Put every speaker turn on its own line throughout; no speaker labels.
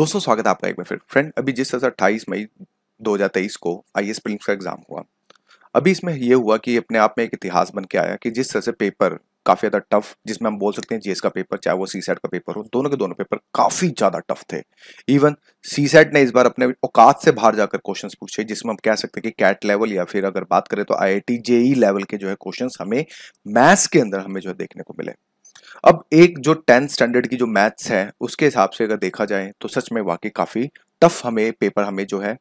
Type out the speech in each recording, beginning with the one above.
दोस्तों स्वागत है आपका एक बार फिर फ्रेंड अभी जिस तरह से अट्ठाईस मई दो हजार तेईस को आई एस प्रीम्स का एग्जाम हुआ अभी इसमें यह हुआ कि अपने आप में एक इतिहास बन के आया कि जिस तरह से पेपर काफ़ी ज़्यादा टफ जिसमें हम बोल सकते हैं जीएस का पेपर चाहे वो सी सेट का पेपर हो दोनों के दोनों पेपर काफ़ी ज़्यादा टफ थे इवन सी सेट ने इस बार अपने औकात से बाहर जाकर क्वेश्चंस पूछे जिसमें हम कह सकते हैं कि कैट लेवल या फिर अगर बात करें तो आई आई जेई लेवल के जो है क्वेश्चंस हमें मैथ्स के अंदर हमें जो है देखने को मिले अब एक जो टेंथ स्टैंडर्ड की जो मैथ्स है उसके हिसाब से अगर देखा जाए तो सच में वाकई काफ़ी टफ हमें पेपर हमें जो है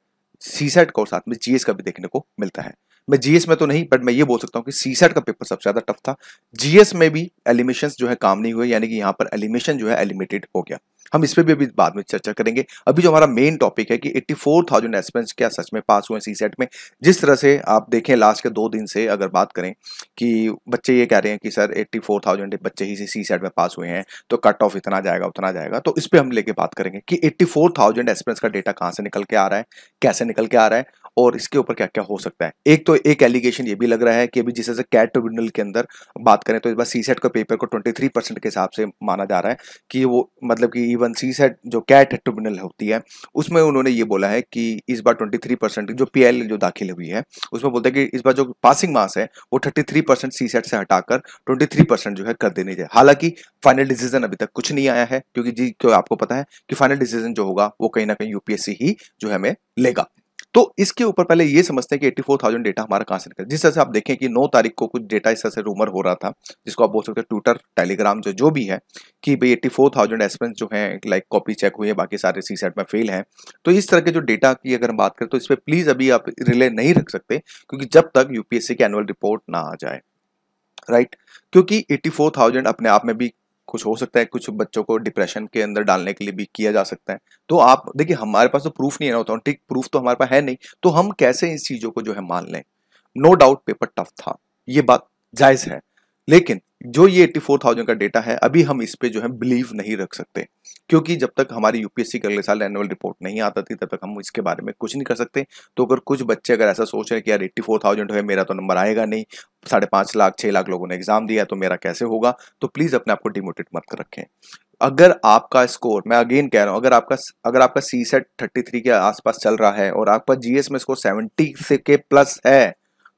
सी सेट का और साथ में जीएस का भी देखने को मिलता है मैं जीएस में तो नहीं बट मैं ये बोल सकता हूँ कि सी सेट का पेपर सबसे ज़्यादा टफ था जीएस में भी एलिमेशन जो है काम नहीं हुए यानी कि यहाँ पर एलिमेशन जो है एलिमेटेड हो गया हम इस पर भी अभी बाद में चर्चा करेंगे अभी जो हमारा मेन टॉपिक है कि 84,000 एस्पेरेंट्स क्या सच में पास हुए हैं सी सेट में जिस तरह से आप देखें लास्ट के दो दिन से अगर बात करें कि बच्चे ये कह रहे हैं कि सर 84,000 बच्चे ही सी सेट में पास हुए हैं तो कट ऑफ इतना जाएगा उतना जाएगा तो इस पर हम लेके बात करेंगे कि एट्टी फोर का डेटा कहाँ से निकल के आ रहा है कैसे निकल के आ रहा है और इसके ऊपर क्या क्या हो सकता है एक तो एक एलिगेशन ये भी लग रहा है कि अभी जिससे कैट ट्रिब्यूनल के अंदर बात करें तो इस बार सी सेट का पेपर को 23 परसेंट के हिसाब से माना जा रहा है कि वो मतलब कि इवन सी सेट जो कैट ट्रिब्यूनल होती है उसमें उन्होंने ये बोला है कि इस बार थ्री परसेंट जो पी जो दाखिल हुई है उसमें बोलते हैं कि इस बार जो पासिंग मार्क्स है वो थर्टी सी सेट से हटाकर ट्वेंटी जो है कर देने जाए हालांकि फाइनल डिसीजन अभी तक कुछ नहीं आया है क्योंकि जी क्यों आपको पता है कि फाइनल डिसीजन जो होगा वो कहीं ना कहीं यूपीएससी ही जो है हमें लेगा तो इसके ऊपर पहले ये समझते हैं कि एट्टी डेटा हमारा कहाँ से निकल जिस तरह से आप देखें कि नौ तारीख को कुछ डेटा इस तरह से रूमर हो रहा था जिसको आप बोल सकते हैं ट्विटर टेलीग्राम जो जो भी है कि भाई एट्टी 84,000 एस्पेंस जो है लाइक कॉपी चेक हुई है बाकी सारे सी सेट में फेल हैं तो इस तरह के जो डेटा की अगर हम बात करें तो इस पर प्लीज़ अभी आप रिले नहीं रख सकते क्योंकि जब तक यूपीएससी की एनुअल रिपोर्ट ना आ जाए राइट right? क्योंकि 84,000 अपने आप में भी कुछ हो सकता है कुछ बच्चों को डिप्रेशन के अंदर डालने के लिए भी किया जा सकता है तो आप देखिए हमारे पास तो प्रूफ नहीं है ना ठीक प्रूफ तो हमारे पास है नहीं तो हम कैसे इन चीज़ों को जो है मान लें नो डाउट पेपर टफ था ये बात जायज़ है लेकिन जो ये 84,000 का डेटा है अभी हम इस पे जो है बिलीव नहीं रख सकते क्योंकि जब तक हमारी यूपीएससी के अगले साल एनुअल रिपोर्ट नहीं आता थी तब तक हम इसके बारे में कुछ नहीं कर सकते तो अगर कुछ बच्चे अगर ऐसा सोच रहे कि यार एट्टी फोर थाउजेंड है मेरा तो नंबर आएगा नहीं साढ़े पाँच लाख छः लाख लोगों ने एग्जाम दिया तो मेरा कैसे होगा तो प्लीज़ अपने आप को डिमोटिवेट मत रखें अगर आपका स्कोर मैं अगेन कह रहा हूँ अगर आपका अगर आपका सी सेट थर्टी थ्री के आसपास चल रहा है और आपका जीएस में स्कोर सेवेंटी से के प्लस है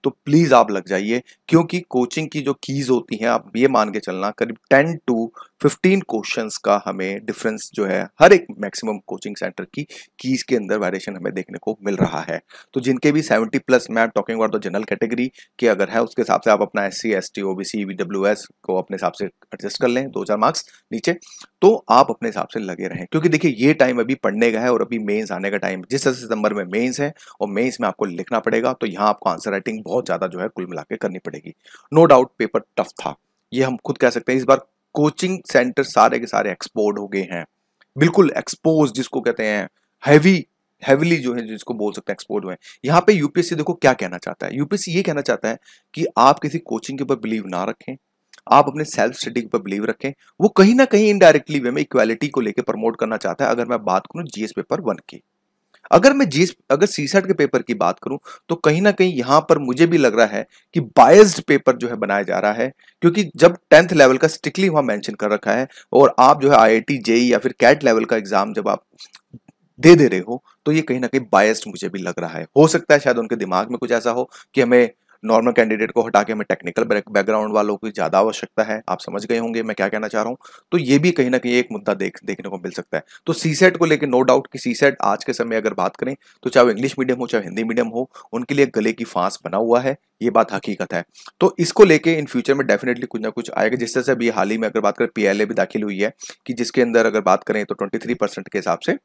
तो प्लीज़ आप लग जाइए क्योंकि कोचिंग की जो कीज़ होती हैं आप ये मान के चलना करीब टेन टू फिफ्टीन क्वेश्चंस का हमें डिफरेंस जो है हर एक मैक्सिमम कोचिंग सेंटर की कीज़ के अंदर वेरिएशन हमें देखने को मिल रहा है तो जिनके भी सेवेंटी प्लस मैं talking about the general category के अगर है उसके हिसाब से आप अपना S C S T O B C E W S को अपने हिसाब से एडजस्ट कर लें दो हज़ार मार्क्स नीचे तो आप अपने हिसाब से लगे रहें क्योंकि देखिए ये टाइम अभी पढ़ने का है और अभी मेन्स आने का टाइम जिस तरह सितंबर में मेन्स है और मेन्स में आपको लिखना पड़ेगा तो यहाँ आपको आंसर राइटिंग बहुत ज़्यादा जो है कुल मिला करनी पड़ेगी नो डाउट पेपर टफ था ये हम खुद कह सकते हैं इस बार कोचिंग सेंटर सारे के सारे एक्सपोर्ट हो गए हैं बिल्कुल एक्सपोज जिसको कहते हैं हैवी हैवीली जो है जिसको बोल सकते हैं एक्सपोर्ट हुए यहाँ पे यूपीएससी देखो क्या कहना चाहता है यूपीएससी ये कहना चाहता है कि आप किसी कोचिंग के ऊपर बिलीव ना रखें आप अपने सेल्फ स्टडी के ऊपर बिलीव रखें वो कहीं ना कहीं इनडायरेक्टली वे में इक्वालिटी को लेकर प्रमोट करना चाहता है अगर मैं बात करूँ जीएस पेपर वन की अगर मैं जी अगर सी के पेपर की बात करूं तो कहीं ना कहीं यहां पर मुझे भी लग रहा है कि बायस्ड पेपर जो है बनाया जा रहा है क्योंकि जब टेंथ लेवल का स्ट्रिक्टली वहां मैंशन कर रखा है और आप जो है आई जेई e या फिर कैट लेवल का एग्जाम जब आप दे दे रहे हो तो ये कहीं ना कहीं बायस्ड मुझे भी लग रहा है हो सकता है शायद उनके दिमाग में कुछ ऐसा हो कि हमें नॉर्मल कैंडिडेट को हटा के हमें टेक्निकल बैकग्राउंड वालों की ज़्यादा आवश्यकता है आप समझ गए होंगे मैं क्या कहना चाह रहा हूँ तो ये भी कहीं ना कहीं एक मुद्दा देख देखने को मिल सकता है तो सी सेट को लेकर नो डाउट कि सी सेट आज के समय अगर बात करें तो चाहे वो इंग्लिश मीडियम हो चाहे हिंदी मीडियम हो उनके लिए गले की फांस बना हुआ है ये बात हकीकत है तो इसको लेके इन फ्यूचर में डेफिनेटली कुछ ना कुछ आएगा जिस तरह से अभी हाल ही में अगर बात करें पीएलए भी दाखिल हुई है कि जिसके अंदर अगर बात करें तो 23 परसेंट के हिसाब से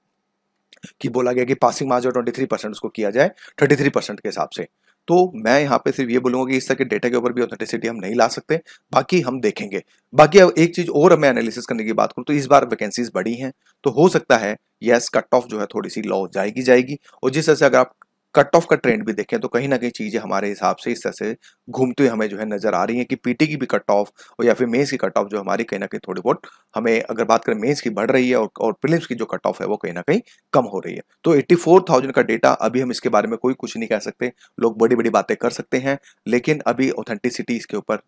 कि बोला गया कि पासिंग मार्क्स जो 23 परसेंट उसको किया जाए 33 परसेंट के हिसाब से तो मैं यहाँ पे सिर्फ ये बोलूंगा कि इस तरह के डेटा के ऊपर भी ऑथेंटिसिटी हम नहीं ला सकते बाकी हम देखेंगे बाकी अब एक चीज़ और मैं एनालिसिस करने की बात करूँ तो इस बार वैकेंसीज बढ़ी हैं तो हो सकता है यस कट ऑफ जो है थोड़ी सी लॉ जाएगी जाएगी और जिस तरह से अगर आप कट ऑफ का ट्रेंड भी देखें तो कहीं ना कहीं चीज़ें हमारे हिसाब से इस तरह से घूमते हुए हमें जो है नज़र आ रही है कि पीटी की भी कट ऑफ और या फिर मेंस की कट ऑफ जो हमारी कहीं ना कहीं थोड़ी बहुत हमें अगर बात करें मेंस की बढ़ रही है और, और प्रिलिम्स की जो कट ऑफ है वो कहीं ना कहीं कम हो रही है तो एट्टी का डेटा अभी हम इसके बारे में कोई कुछ नहीं कह सकते लोग बड़ी बड़ी बातें कर सकते हैं लेकिन अभी ऑथेंटिसिटी इसके ऊपर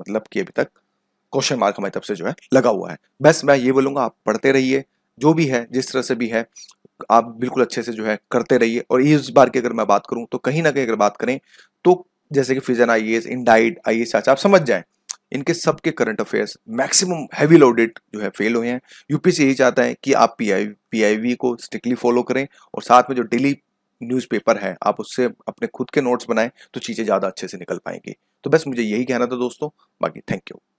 मतलब कि अभी तक क्वेश्चन मार्क हमारी तरफ से जो है लगा हुआ है बस मैं ये बोलूंगा आप पढ़ते रहिए जो भी है जिस तरह से भी है आप बिल्कुल अच्छे से जो है करते रहिए और इस बार की अगर मैं बात करूं तो कहीं ना कहीं अगर बात करें तो जैसे कि फिजन आई एस इंडाइड आई एस आप समझ जाएं इनके सबके current affairs maximum heavy loaded जो है फेल हुए हैं यूपीसी यही चाहता है कि आप P I P I V को स्ट्रिक्टली फॉलो करें और साथ में जो डेली न्यूज़पेपर है आप उससे अपने खुद के नोट्स बनाएं तो चीज़ें ज़्यादा अच्छे से निकल पाएंगी तो बस मुझे यही कहना था दोस्तों बाकी थैंक यू